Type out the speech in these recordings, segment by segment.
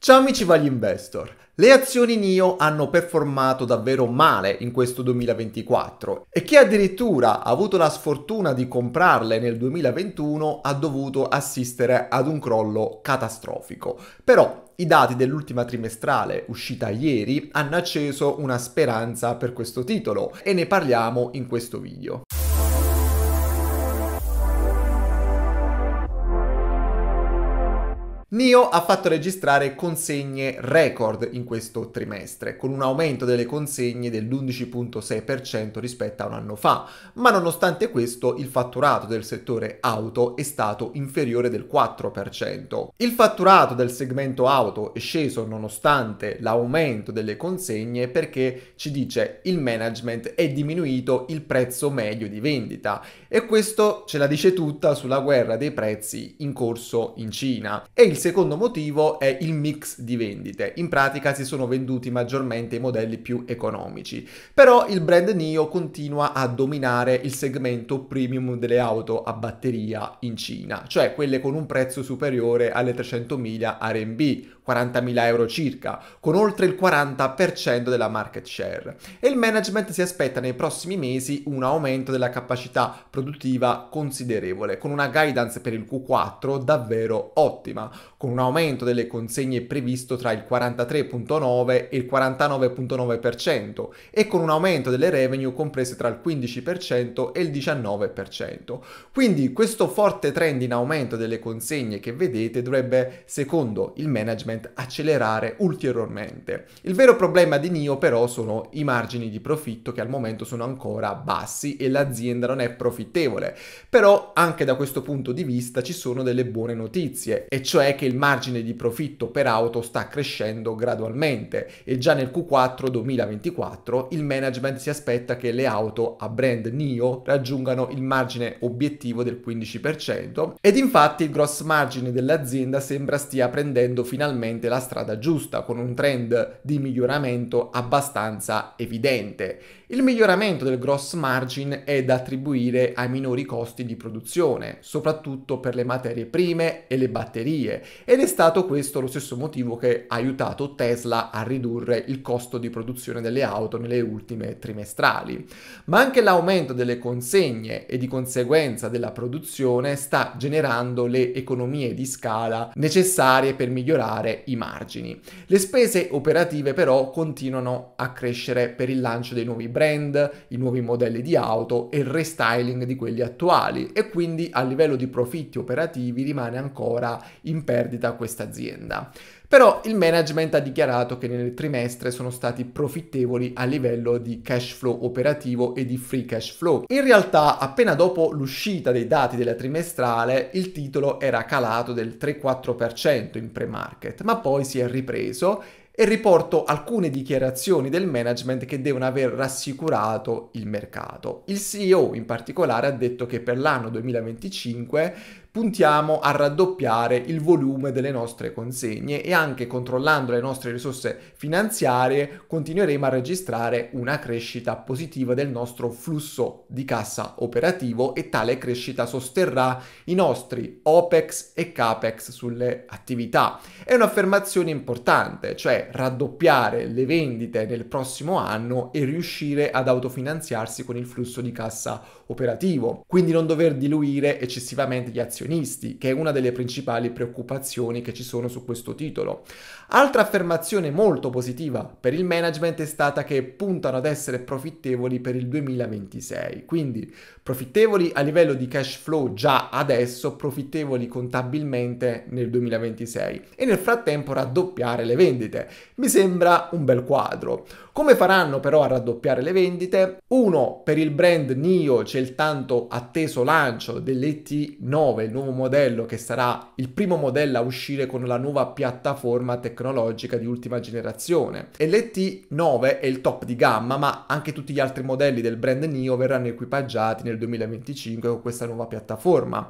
Ciao amici vari investor. Le azioni NIO hanno performato davvero male in questo 2024 e chi addirittura ha avuto la sfortuna di comprarle nel 2021 ha dovuto assistere ad un crollo catastrofico. Però i dati dell'ultima trimestrale uscita ieri hanno acceso una speranza per questo titolo e ne parliamo in questo video. NIO ha fatto registrare consegne record in questo trimestre, con un aumento delle consegne dell'11.6% rispetto a un anno fa, ma nonostante questo il fatturato del settore auto è stato inferiore del 4%. Il fatturato del segmento auto è sceso nonostante l'aumento delle consegne perché ci dice il management è diminuito il prezzo medio di vendita e questo ce la dice tutta sulla guerra dei prezzi in corso in Cina e il il secondo motivo è il mix di vendite. In pratica si sono venduti maggiormente i modelli più economici. Però il brand NIO continua a dominare il segmento premium delle auto a batteria in Cina, cioè quelle con un prezzo superiore alle 300.000 RMB, 40.000 euro circa, con oltre il 40% della market share. E il management si aspetta nei prossimi mesi un aumento della capacità produttiva considerevole, con una guidance per il Q4 davvero ottima, con un aumento delle consegne previsto tra il 43.9 e il 49.9% e con un aumento delle revenue comprese tra il 15% e il 19%. Quindi questo forte trend in aumento delle consegne che vedete dovrebbe, secondo il management, Entertainment accelerare ulteriormente. Il vero problema di NIO però sono i margini di profitto che al momento sono ancora bassi e l'azienda non è profittevole. Però anche da questo punto di vista ci sono delle buone notizie, e cioè che il margine di profitto per auto sta crescendo gradualmente e già nel Q4 2024 il management si aspetta che le auto a brand NIO raggiungano il margine obiettivo del 15% ed infatti il gross margine dell'azienda sembra stia prendendo finalmente sicuramente la strada giusta, con un trend di miglioramento abbastanza evidente. Il miglioramento del gross margin è da attribuire ai minori costi di produzione, soprattutto per le materie prime e le batterie, ed è stato questo lo stesso motivo che ha aiutato Tesla a ridurre il costo di produzione delle auto nelle ultime trimestrali. Ma anche l'aumento delle consegne e di conseguenza della produzione sta generando le economie di scala necessarie per migliorare i margini. Le spese operative però continuano a crescere per il lancio dei nuovi brand, i nuovi modelli di auto e il restyling di quelli attuali e quindi a livello di profitti operativi rimane ancora in perdita questa azienda. Però il management ha dichiarato che nel trimestre sono stati profittevoli a livello di cash flow operativo e di free cash flow. In realtà, appena dopo l'uscita dei dati della trimestrale, il titolo era calato del 3-4% in pre-market, ma poi si è ripreso e riporto alcune dichiarazioni del management che devono aver rassicurato il mercato. Il CEO in particolare ha detto che per l'anno 2025 puntiamo a raddoppiare il volume delle nostre consegne e anche controllando le nostre risorse finanziarie continueremo a registrare una crescita positiva del nostro flusso di cassa operativo e tale crescita sosterrà i nostri OPEX e CAPEX sulle attività. È un'affermazione importante, cioè raddoppiare le vendite nel prossimo anno e riuscire ad autofinanziarsi con il flusso di cassa operativo, quindi non dover diluire eccessivamente gli azionari azionisti, che è una delle principali preoccupazioni che ci sono su questo titolo. Altra affermazione molto positiva per il management è stata che puntano ad essere profittevoli per il 2026, quindi profittevoli a livello di cash flow già adesso, profittevoli contabilmente nel 2026 e nel frattempo raddoppiare le vendite. Mi sembra un bel quadro. Come faranno però a raddoppiare le vendite? Uno, per il brand NIO c'è il tanto atteso lancio dell'ET9 il nuovo modello che sarà il primo modello a uscire con la nuova piattaforma tecnologica di ultima generazione. E l'ET9 è il top di gamma, ma anche tutti gli altri modelli del brand NIO verranno equipaggiati nel 2025 con questa nuova piattaforma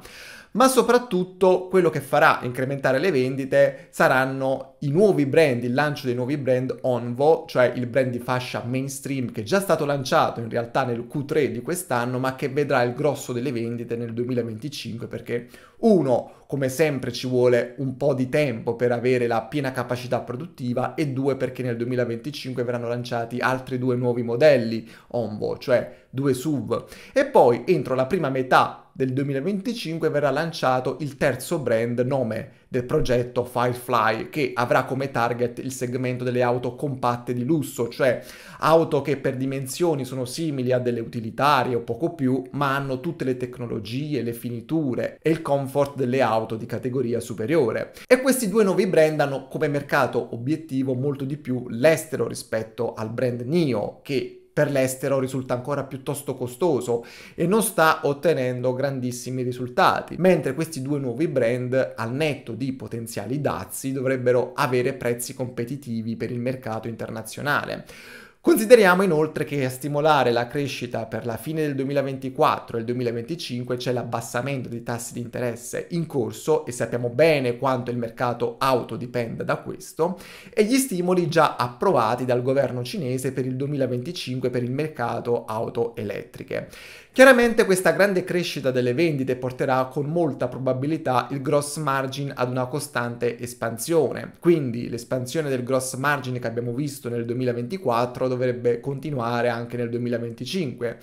ma soprattutto quello che farà incrementare le vendite saranno i nuovi brand, il lancio dei nuovi brand Onvo, cioè il brand di fascia mainstream che è già stato lanciato in realtà nel Q3 di quest'anno, ma che vedrà il grosso delle vendite nel 2025 perché uno, come sempre ci vuole un po' di tempo per avere la piena capacità produttiva e due perché nel 2025 verranno lanciati altri due nuovi modelli Onvo, cioè due SUV. E poi entro la prima metà del 2025 verrà lanciato il terzo brand nome del progetto Firefly che avrà come target il segmento delle auto compatte di lusso, cioè auto che per dimensioni sono simili a delle utilitarie o poco più, ma hanno tutte le tecnologie, le finiture e il comfort delle auto di categoria superiore. E questi due nuovi brand hanno come mercato obiettivo molto di più l'estero rispetto al brand NIO che per l'estero risulta ancora piuttosto costoso e non sta ottenendo grandissimi risultati, mentre questi due nuovi brand al netto di potenziali dazi dovrebbero avere prezzi competitivi per il mercato internazionale. Consideriamo inoltre che a stimolare la crescita per la fine del 2024 e il 2025 c'è l'abbassamento dei tassi di interesse in corso e sappiamo bene quanto il mercato auto dipenda da questo e gli stimoli già approvati dal governo cinese per il 2025 per il mercato auto elettriche. Chiaramente questa grande crescita delle vendite porterà con molta probabilità il gross margin ad una costante espansione, quindi l'espansione del gross margin che abbiamo visto nel 2024 dovrebbe continuare anche nel 2025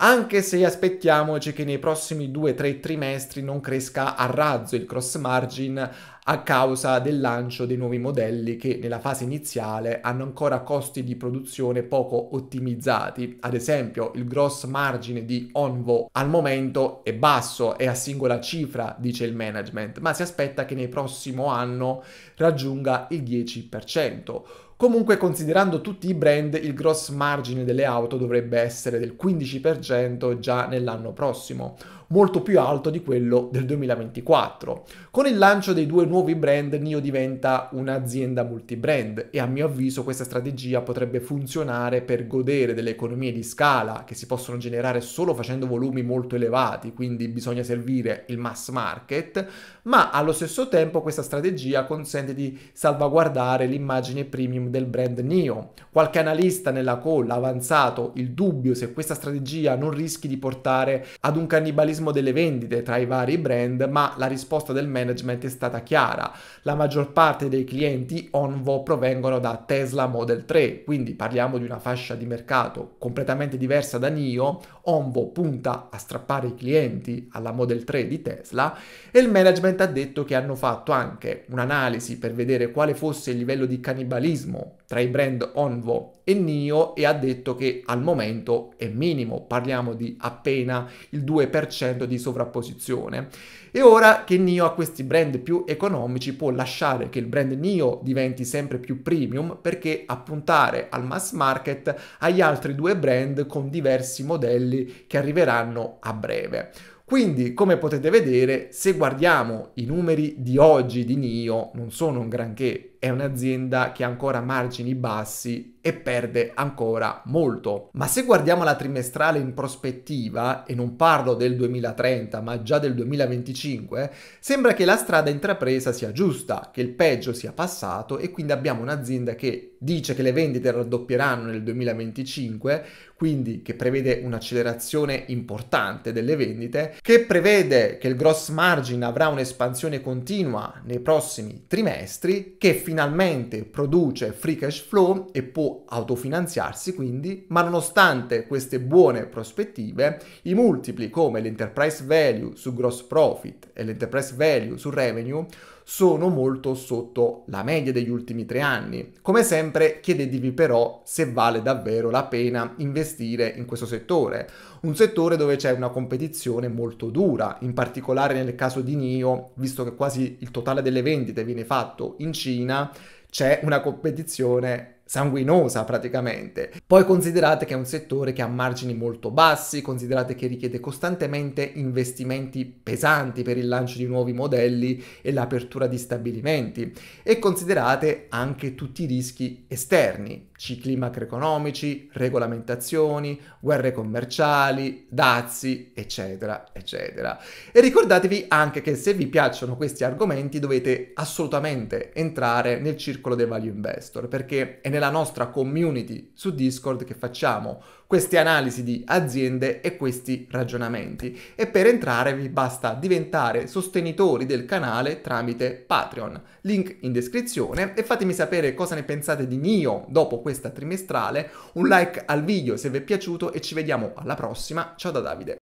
anche se aspettiamoci che nei prossimi 2-3 trimestri non cresca a razzo il cross margin a causa del lancio dei nuovi modelli che nella fase iniziale hanno ancora costi di produzione poco ottimizzati. Ad esempio, il gross margine di Onvo al momento è basso, è a singola cifra, dice il management, ma si aspetta che nel prossimo anno raggiunga il 10%. Comunque considerando tutti i brand il gross margine delle auto dovrebbe essere del 15% già nell'anno prossimo molto più alto di quello del 2024. Con il lancio dei due nuovi brand, NIO diventa un'azienda multibrand e a mio avviso questa strategia potrebbe funzionare per godere delle economie di scala che si possono generare solo facendo volumi molto elevati, quindi bisogna servire il mass market, ma allo stesso tempo questa strategia consente di salvaguardare l'immagine premium del brand NIO. Qualche analista nella call ha avanzato il dubbio se questa strategia non rischi di portare ad un cannibalismo meccanismo delle vendite tra i vari brand, ma la risposta del management è stata chiara. La maggior parte dei clienti ONVO provengono da Tesla Model 3, quindi parliamo di una fascia di mercato completamente diversa da NIO. ONVO punta a strappare i clienti alla Model 3 di Tesla e il management ha detto che hanno fatto anche un'analisi per vedere quale fosse il livello di cannibalismo tra i brand Onvo e NIO e ha detto che al momento è minimo, parliamo di appena il 2% di sovrapposizione. E ora che NIO ha questi brand più economici può lasciare che il brand NIO diventi sempre più premium perché a puntare al mass market agli altri due brand con diversi modelli che arriveranno a breve. Quindi, come potete vedere, se guardiamo i numeri di oggi di NIO non sono un granché, è un'azienda che ha ancora margini bassi e perde ancora molto. Ma se guardiamo la trimestrale in prospettiva, e non parlo del 2030 ma già del 2025, sembra che la strada intrapresa sia giusta, che il peggio sia passato e quindi abbiamo un'azienda che dice che le vendite raddoppieranno nel 2025, quindi che prevede un'accelerazione importante delle vendite, che prevede che il gross margin avrà un'espansione continua nei prossimi trimestri, che finalmente produce free cash flow e può autofinanziarsi quindi, ma nonostante queste buone prospettive, i multipli come l'enterprise value su gross profit e l'enterprise value su revenue sono molto sotto la media degli ultimi tre anni. Come sempre chiedetevi però se vale davvero la pena investire in questo settore, un settore dove c'è una competizione molto dura, in particolare nel caso di NIO, visto che quasi il totale delle vendite viene fatto in Cina, c'è una competizione sanguinosa praticamente. Poi considerate che è un settore che ha margini molto bassi, considerate che richiede costantemente investimenti pesanti per il lancio di nuovi modelli e l'apertura di stabilimenti e considerate anche tutti i rischi esterni cicli macroeconomici, regolamentazioni, guerre commerciali, dazi, eccetera, eccetera. E ricordatevi anche che se vi piacciono questi argomenti dovete assolutamente entrare nel circolo dei value investor, perché è nella nostra community su Discord che facciamo queste analisi di aziende e questi ragionamenti. E per entrare vi basta diventare sostenitori del canale tramite Patreon. Link in descrizione e fatemi sapere cosa ne pensate di Nio dopo questo questa trimestrale, un like al video se vi è piaciuto e ci vediamo alla prossima. Ciao da Davide.